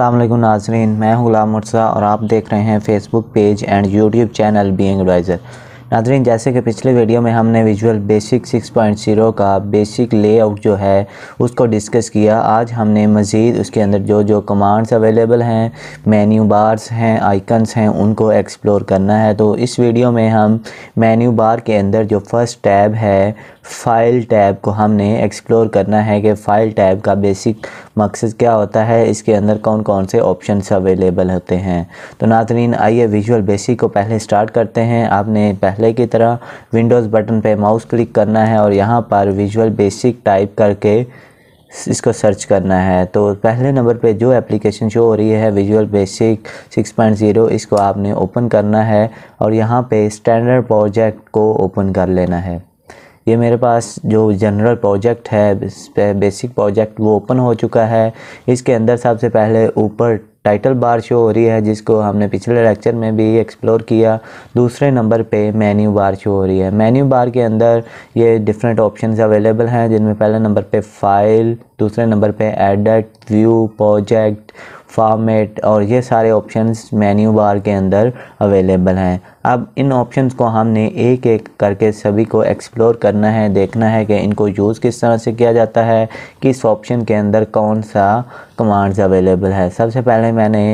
असलम नाजरीन मैं गुलाम मुर्सा और आप देख रहे हैं Facebook page and YouTube channel being adviser नाजरीन जैसे कि पिछले वीडियो में हमने विजुअल बेसिक 6.0 का बेसिक लेआउट जो है उसको डिस्कस किया आज हमने मज़ीद उसके अंदर जो जो कमांड्स अवेलेबल हैं मेन्यू बार्स हैं आइकन्स हैं उनको एक्सप्लोर करना है तो इस वीडियो में हम मेन्यू बार के अंदर जो फ़र्स्ट टैब है फ़ाइल टैब को हमने एक्सप्लोर करना है कि फ़ाइल टैब का बेसिक मकसद क्या होता है इसके अंदर कौन कौन से ऑप्शन अवेलेबल होते हैं तो नाजरीन आइए विजुअल बेसिक को पहले स्टार्ट करते हैं आपने पहले की तरह विंडोज़ बटन पर माउस क्लिक करना है और यहाँ पर विजुअल बेसिक टाइप करके इसको सर्च करना है तो पहले नंबर पे जो एप्लीकेशन शो हो रही है विजुअल बेसिक 6.0 इसको आपने ओपन करना है और यहाँ पे स्टैंडर्ड प्रोजेक्ट को ओपन कर लेना है ये मेरे पास जो जनरल प्रोजेक्ट है बेसिक प्रोजेक्ट वो ओपन हो चुका है इसके अंदर सबसे पहले ऊपर टाइटल बार शो हो रही है जिसको हमने पिछले लेक्चर में भी एक्सप्लोर किया दूसरे नंबर पे मेन्यू बार शो हो रही है मेन्यू बार के अंदर ये डिफरेंट ऑप्शंस अवेलेबल हैं जिनमें पहले नंबर पे फाइल दूसरे नंबर पे एडिट व्यू प्रोजेक्ट फॉर्मेट और ये सारे ऑप्शंस मेन्यू बार के अंदर अवेलेबल हैं अब इन ऑप्शंस को हमने एक एक करके सभी को एक्सप्लोर करना है देखना है कि इनको यूज़ किस तरह से किया जाता है किस ऑप्शन के अंदर कौन सा कमांड्स अवेलेबल है सबसे पहले मैंने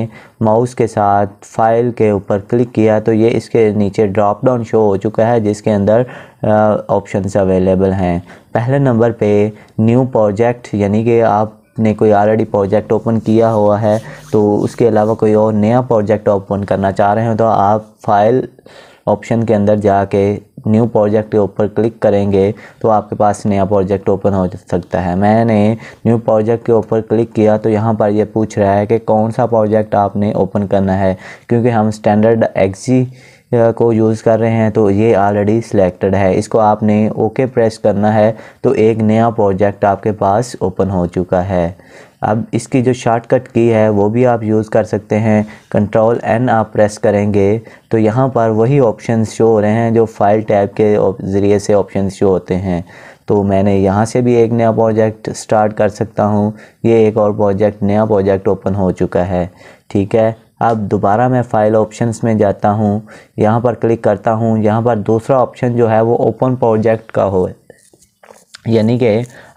माउस के साथ फाइल के ऊपर क्लिक किया तो ये इसके नीचे ड्रॉप डाउन शो हो चुका है जिसके अंदर ऑप्शंस अवेलेबल हैं पहले नंबर पे न्यू प्रोजेक्ट यानी कि आप ने कोई ऑलरेडी प्रोजेक्ट ओपन किया हुआ है तो उसके अलावा कोई और नया प्रोजेक्ट ओपन करना चाह रहे हो तो आप फाइल ऑप्शन के अंदर जाके न्यू प्रोजेक्ट के ऊपर क्लिक करेंगे तो आपके पास नया प्रोजेक्ट ओपन हो सकता है मैंने न्यू प्रोजेक्ट के ऊपर क्लिक किया तो यहाँ पर यह पूछ रहा है कि कौन सा प्रोजेक्ट आपने ओपन करना है क्योंकि हम स्टैंडर्ड एक्सी को यूज़ कर रहे हैं तो ये ऑलरेडी सिलेक्टेड है इसको आपने ओके प्रेस करना है तो एक नया प्रोजेक्ट आपके पास ओपन हो चुका है अब इसकी जो शॉर्टकट की है वो भी आप यूज़ कर सकते हैं कंट्रोल एन आप प्रेस करेंगे तो यहाँ पर वही ऑप्शन शो हो रहे हैं जो फाइल टैब के ज़रिए से ऑप्शन शो होते हैं तो मैंने यहाँ से भी एक नया प्रोजेक्ट स्टार्ट कर सकता हूँ ये एक और प्रोजेक्ट नया प्रोजेक्ट ओपन हो चुका है ठीक है अब दोबारा मैं फ़ाइल ऑप्शंस में जाता हूँ यहाँ पर क्लिक करता हूँ यहाँ पर दूसरा ऑप्शन जो है वो ओपन प्रोजेक्ट का हो यानी कि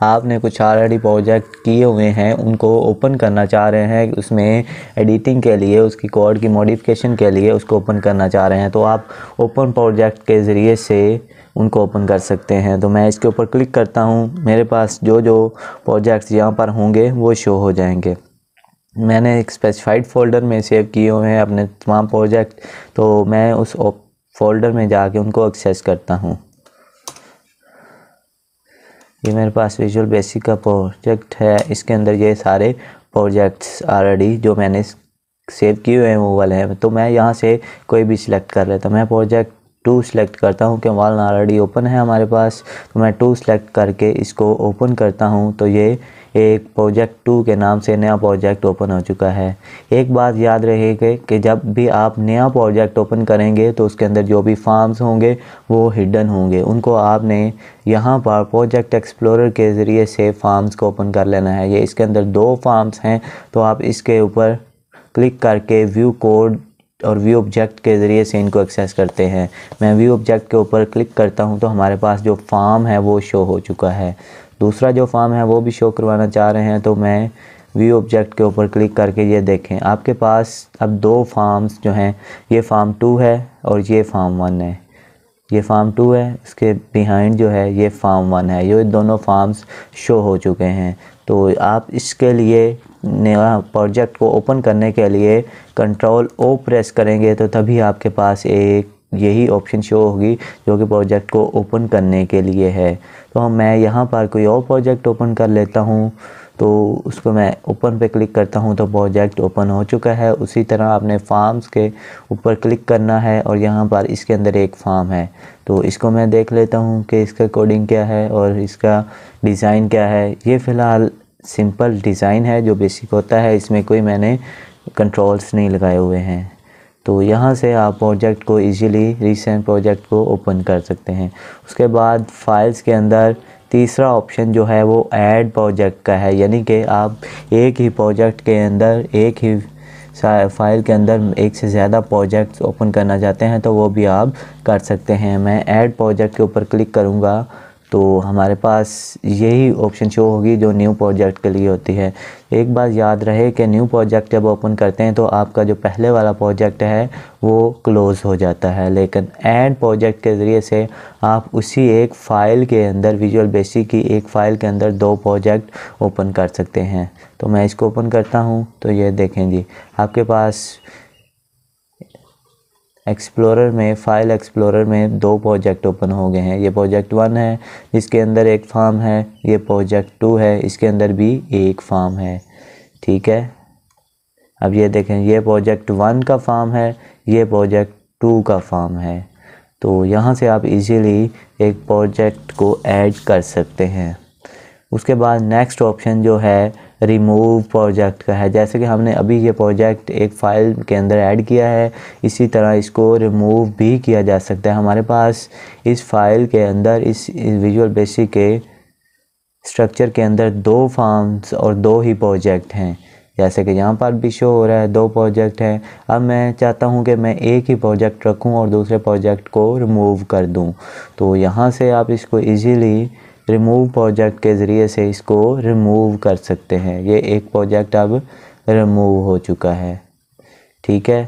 आपने कुछ ऑलरेडी प्रोजेक्ट किए हुए हैं उनको ओपन करना चाह रहे हैं उसमें एडिटिंग के लिए उसकी कोड की मॉडिफिकेशन के लिए उसको ओपन करना चाह रहे हैं तो आप ओपन प्रोजेक्ट के ज़रिए से उनको ओपन कर सकते हैं तो मैं इसके ऊपर क्लिक करता हूँ मेरे पास जो जो प्रोजेक्ट्स यहाँ पर होंगे वो शो हो जाएंगे मैंने एक स्पेसिफाइड फ़ोल्डर में सेव किए हुए हैं अपने तमाम प्रोजेक्ट तो मैं उस फोल्डर में जाके उनको एक्सेस करता हूँ ये मेरे पास विजुअल बेसिक का प्रोजेक्ट है इसके अंदर ये सारे प्रोजेक्ट्स ऑलरेडी जो मैंने सेव किए हुए हैं वो वाले हैं तो मैं यहाँ से कोई भी सिलेक्ट कर लेता मैं प्रोजेक्ट टू सेलेक्ट करता हूँ कि वाल ऑलरेडी ओपन है हमारे पास तो मैं टू सेलेक्ट करके इसको ओपन करता हूँ तो ये एक प्रोजेक्ट टू के नाम से नया प्रोजेक्ट ओपन हो चुका है एक बात याद रहेगी कि जब भी आप नया प्रोजेक्ट ओपन करेंगे तो उसके अंदर जो भी फॉर्म्स होंगे वो हिडन होंगे उनको आपने यहाँ पर प्रोजेक्ट एक्सप्लोरर के ज़रिए से फार्म्स को ओपन कर लेना है ये इसके अंदर दो फार्म्स हैं तो आप इसके ऊपर क्लिक करके व्यू कोड और व्यू ऑब्जेक्ट के ज़रिए से इनको एक्सेस करते हैं मैं व्यू ऑब्जेक्ट के ऊपर क्लिक करता हूँ तो हमारे पास जो फार्म है वो शो हो चुका है दूसरा जो फॉर्म है वो भी शो करवाना चाह रहे हैं तो मैं व्यू ऑब्जेक्ट के ऊपर क्लिक करके ये देखें आपके पास अब दो फॉर्म्स जो हैं ये फार्म टू है और ये फार्म वन है ये फार्म टू है इसके बिहाइंड जो है ये फार्म वन है ये दोनों फॉर्म्स शो हो चुके हैं तो आप इसके लिए नया प्रोजेक्ट को ओपन करने के लिए कंट्रोल ओ प्रेस करेंगे तो तभी आपके पास एक यही ऑप्शन शो होगी जो कि प्रोजेक्ट को ओपन करने के लिए है तो मैं यहाँ पर कोई और प्रोजेक्ट ओपन कर लेता हूँ तो उसको मैं ओपन पे क्लिक करता हूँ तो प्रोजेक्ट ओपन हो चुका है उसी तरह आपने फार्म्स के ऊपर क्लिक करना है और यहाँ पर इसके अंदर एक फार्म है तो इसको मैं देख लेता हूँ कि इसका कोडिंग क्या है और इसका डिज़ाइन क्या है ये फ़िलहाल सिंपल डिज़ाइन है जो बेसिक होता है इसमें कोई मैंने कंट्रोल्स नहीं लगाए हुए हैं तो यहाँ से आप प्रोजेक्ट को इजीली रिसेंट प्रोजेक्ट को ओपन कर सकते हैं उसके बाद फाइल्स के अंदर तीसरा ऑप्शन जो है वो ऐड प्रोजेक्ट का है यानी कि आप एक ही प्रोजेक्ट के अंदर एक ही फाइल के अंदर एक से ज़्यादा प्रोजेक्ट्स ओपन करना चाहते हैं तो वो भी आप कर सकते हैं मैं ऐड प्रोजेक्ट के ऊपर क्लिक करूँगा तो हमारे पास यही ऑप्शन शो होगी जो न्यू प्रोजेक्ट के लिए होती है एक बात याद रहे कि न्यू प्रोजेक्ट जब ओपन करते हैं तो आपका जो पहले वाला प्रोजेक्ट है वो क्लोज़ हो जाता है लेकिन एंड प्रोजेक्ट के ज़रिए से आप उसी एक फ़ाइल के अंदर विजुअल बेसिक की एक फ़ाइल के अंदर दो प्रोजेक्ट ओपन कर सकते हैं तो मैं इसको ओपन करता हूँ तो ये देखें जी आपके पास एक्सप्लोरर में फ़ाइल एक्सप्लोरर में दो प्रोजेक्ट ओपन हो गए हैं ये प्रोजेक्ट वन है इसके अंदर एक फार्म है ये प्रोजेक्ट टू है इसके अंदर भी एक फार्म है ठीक है अब ये देखें ये प्रोजेक्ट वन का फार्म है ये प्रोजेक्ट टू का फार्म है तो यहाँ से आप इजीली एक प्रोजेक्ट को ऐड कर सकते हैं उसके बाद नेक्स्ट ऑप्शन जो है रिमूव प्रोजेक्ट का है जैसे कि हमने अभी ये प्रोजेक्ट एक फ़ाइल के अंदर ऐड किया है इसी तरह इसको रिमूव भी किया जा सकता है हमारे पास इस फाइल के अंदर इस, विजुअल बेसिक के स्ट्रक्चर के अंदर दो फॉर्म्स और दो ही प्रोजेक्ट हैं जैसे कि यहाँ पर भी शो हो रहा है दो प्रोजेक्ट हैं अब मैं चाहता हूँ कि मैं एक ही प्रोजेक्ट रखूँ और दूसरे प्रोजेक्ट को रिमूव कर दूँ तो यहाँ से आप इसको ईज़ीली रिमूव प्रोजेक्ट के ज़रिए से इसको रिमूव कर सकते हैं ये एक प्रोजेक्ट अब रिमूव हो चुका है ठीक है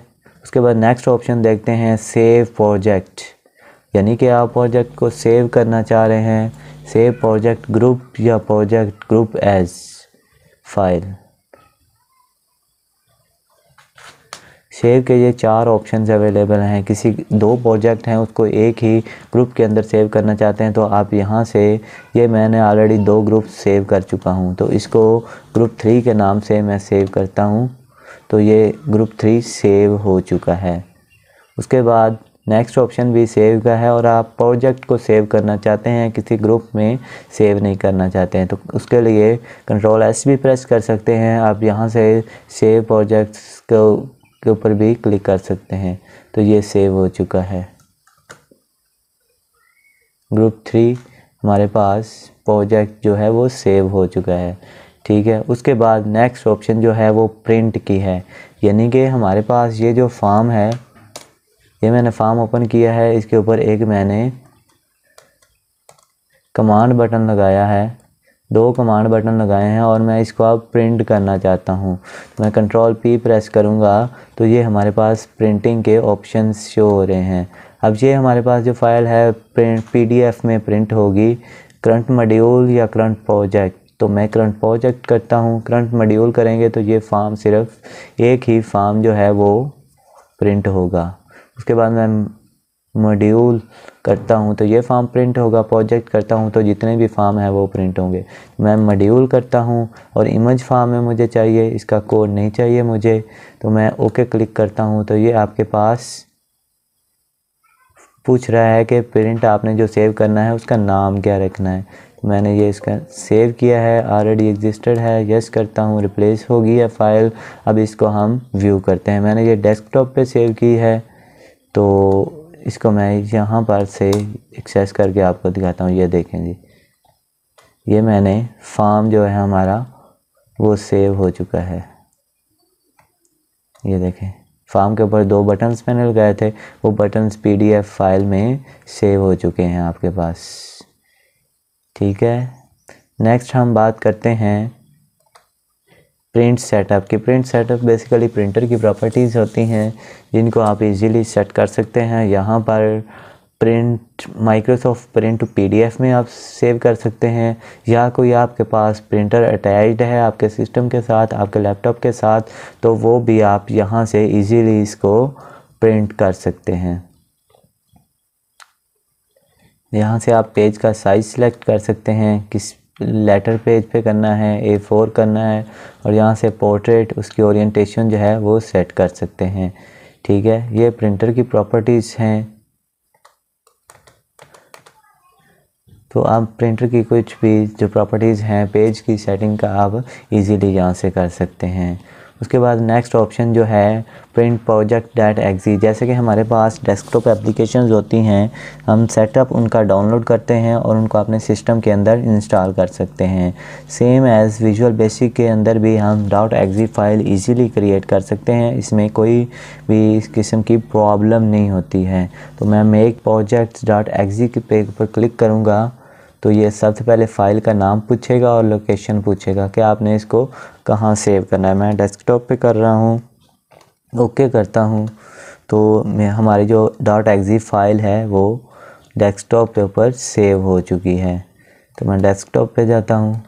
उसके बाद नेक्स्ट ऑप्शन देखते हैं सेव प्रोजेक्ट यानी कि आप प्रोजेक्ट को सेव करना चाह रहे हैं सेव प्रोजेक्ट ग्रुप या project group as file save के ये चार ऑप्शन अवेलेबल हैं किसी दो प्रोजेक्ट हैं उसको एक ही ग्रुप के अंदर सेव करना चाहते हैं तो आप यहाँ से ये मैंने ऑलरेडी दो ग्रुप सेव कर चुका हूँ तो इसको ग्रुप थ्री के नाम से मैं सेव करता हूँ तो ये ग्रुप थ्री सेव हो चुका है उसके बाद नेक्स्ट ऑप्शन भी सेव का है और आप प्रोजेक्ट को सेव करना चाहते हैं किसी ग्रुप में सेव नहीं करना चाहते हैं तो उसके लिए कंट्रोल एस भी प्रेस कर सकते हैं आप यहाँ से सेव प्रोजेक्ट्स को के ऊपर भी क्लिक कर सकते हैं तो ये सेव हो चुका है ग्रुप थ्री हमारे पास प्रोजेक्ट जो है वो सेव हो चुका है ठीक है उसके बाद नेक्स्ट ऑप्शन जो है वो प्रिंट की है यानी कि हमारे पास ये जो फॉर्म है ये मैंने फॉर्म ओपन किया है इसके ऊपर एक मैंने कमांड बटन लगाया है दो कमांड बटन लगाए हैं और मैं इसको अब प्रिंट करना चाहता हूँ तो मैं कंट्रोल पी प्रेस करूँगा तो ये हमारे पास प्रिंटिंग के ऑप्शन शो हो रहे हैं अब ये हमारे पास जो फाइल है प्रिंट पीडीएफ में प्रिंट होगी करंट मॉड्यूल या करंट प्रोजेक्ट तो मैं करंट प्रोजेक्ट करता हूँ करंट मॉड्यूल करेंगे तो ये फार्म सिर्फ एक ही फार्म जो है वो प्रिंट होगा उसके बाद मैं मॉड्यूल करता हूँ तो ये फॉर्म प्रिंट होगा प्रोजेक्ट करता हूँ तो जितने भी फॉर्म हैं वो प्रिंट होंगे मैं मॉड्यूल करता हूँ और इमेज फॉर्म में मुझे चाहिए इसका कोड नहीं चाहिए मुझे तो मैं ओके क्लिक करता हूँ तो ये आपके पास पूछ रहा है कि प्रिंट आपने जो सेव करना है उसका नाम क्या रखना है तो मैंने ये इसका सेव किया है ऑलरेडी एग्जिस्टेड है यस करता हूँ रिप्लेस होगी या है फाइल अब इसको हम व्यू करते हैं मैंने ये डेस्कटॉप पे सेव की है तो इसको मैं यहाँ पर से एक्सेस करके आपको दिखाता हूँ ये देखें जी ये मैंने फॉर्म जो है हमारा वो सेव हो चुका है ये देखें फॉर्म के ऊपर दो बटन्स मैंने लगाए थे वो बटन्स पीडीएफ फाइल में सेव हो चुके हैं आपके पास ठीक है नेक्स्ट हम बात करते हैं प्रिंट सेटअप की प्रिंट सेटअप बेसिकली प्रिंटर की प्रॉपर्टीज़ होती हैं जिनको आप इजीली सेट कर सकते हैं यहाँ पर प्रिंट माइक्रोसॉफ्ट प्रिंट पीडीएफ में आप सेव कर सकते हैं या कोई आपके पास प्रिंटर अटैच्ड है आपके सिस्टम के साथ आपके लैपटॉप के साथ तो वो भी आप यहाँ से इजीली इसको प्रिंट कर सकते हैं यहाँ से आप पेज का साइज़ सिलेक्ट कर सकते हैं किस लेटर पेज पे करना है ए फोर करना है और यहाँ से पोर्ट्रेट उसकी ओरिएंटेशन जो है वो सेट कर सकते हैं ठीक है ये प्रिंटर की प्रॉपर्टीज़ हैं तो आप प्रिंटर की कुछ भी जो प्रॉपर्टीज़ हैं पेज की सेटिंग का आप इजीली यहाँ से कर सकते हैं उसके बाद नेक्स्ट ऑप्शन जो है प्रिंट प्रोजेक्ट डैट एग्जी जैसे कि हमारे पास डेस्कटॉप एप्लीकेशन होती हैं हम सेटअप उनका डाउनलोड करते हैं और उनको अपने सिस्टम के अंदर इंस्टॉल कर सकते हैं सेम एज़ विजुअल बेसिक के अंदर भी हम dot EXE file easily create कर सकते हैं इसमें कोई भी इस किस्म की प्रॉब्लम नहीं होती है तो मैं मेक प्रोजेक्ट डॉट के पे ऊपर क्लिक करूँगा तो ये सबसे पहले फ़ाइल का नाम पूछेगा और लोकेशन पूछेगा कि आपने इसको कहाँ सेव करना है मैं डेस्कटॉप पे कर रहा हूँ ओके करता हूँ तो मैं हमारी जो डॉट एग्जी फ़ाइल है वो डेस्कटॉप के ऊपर सेव हो चुकी है तो मैं डेस्कटॉप पे जाता हूँ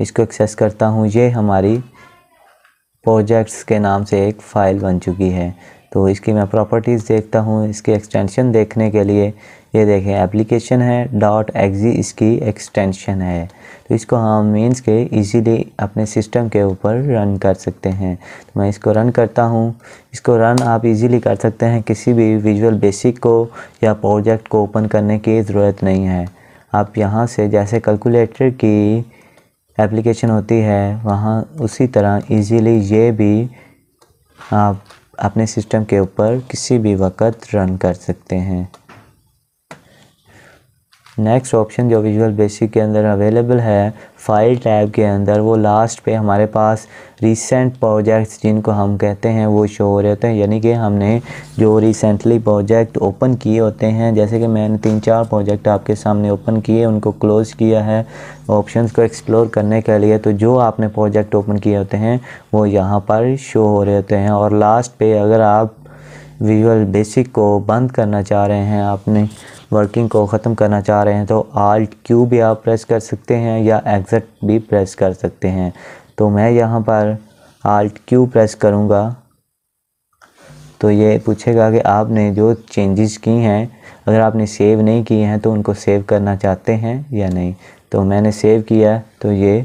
इसको एक्सेस करता हूँ ये हमारी प्रोजेक्ट्स के नाम से एक फ़ाइल बन चुकी है तो इसकी मैं प्रॉपर्टीज़ देखता हूँ इसकी एक्सटेंशन देखने के लिए ये देखें एप्लीकेशन है डॉट एक्जी इसकी एक्सटेंशन है तो इसको हम मीन्स के इजीली अपने सिस्टम के ऊपर रन कर सकते हैं तो मैं इसको रन करता हूँ इसको रन आप इजीली कर सकते हैं किसी भी विजुअल बेसिक को या प्रोजेक्ट को ओपन करने की ज़रूरत नहीं है आप यहाँ से जैसे कैलकुलेटर की एप्लीकेशन होती है वहाँ उसी तरह ईज़ीली ये भी आप अपने सिस्टम के ऊपर किसी भी वक्त रन कर सकते हैं नेक्स्ट ऑप्शन जो विजुअल बेसिक के अंदर अवेलेबल है फाइल टैब के अंदर वो लास्ट पे हमारे पास रिसेंट प्रोजेक्ट्स जिनको हम कहते हैं वो शो हो रहे होते हैं यानी कि हमने जो रिसेंटली प्रोजेक्ट ओपन किए होते हैं जैसे कि मैंने तीन चार प्रोजेक्ट आपके सामने ओपन किए उनको क्लोज़ किया है ऑप्शंस को एक्सप्लोर करने के लिए तो जो आपने प्रोजेक्ट ओपन किए होते हैं वो यहाँ पर शो हो रहे होते हैं और लास्ट पे अगर आप विजुअल बेसिक को बंद करना चाह रहे हैं आपने वर्किंग को ख़त्म करना चाह रहे हैं तो आल्ट क्यू भी आप प्रेस कर सकते हैं या एग्जट भी प्रेस कर सकते हैं तो मैं यहाँ पर आल्ट क्यू प्रेस करूँगा तो ये पूछेगा कि आपने जो चेंजेस की हैं अगर आपने सेव नहीं किए हैं तो उनको सेव करना चाहते हैं या नहीं तो मैंने सेव किया तो ये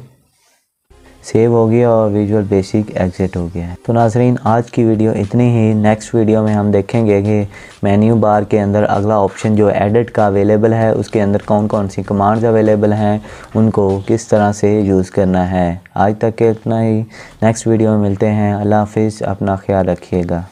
सेव हो गया और विजुअल बेसिक एग्जिट हो गया है तो नाजरीन आज की वीडियो इतनी ही नेक्स्ट वीडियो में हम देखेंगे कि मेन्यू बार के अंदर अगला ऑप्शन जो एडिट का अवेलेबल है उसके अंदर कौन कौन सी कमांड्स अवेलेबल हैं उनको किस तरह से यूज़ करना है आज तक के इतना ही नेक्स्ट वीडियो में मिलते हैं अल्लाह हाफिज़ अपना ख्याल रखिएगा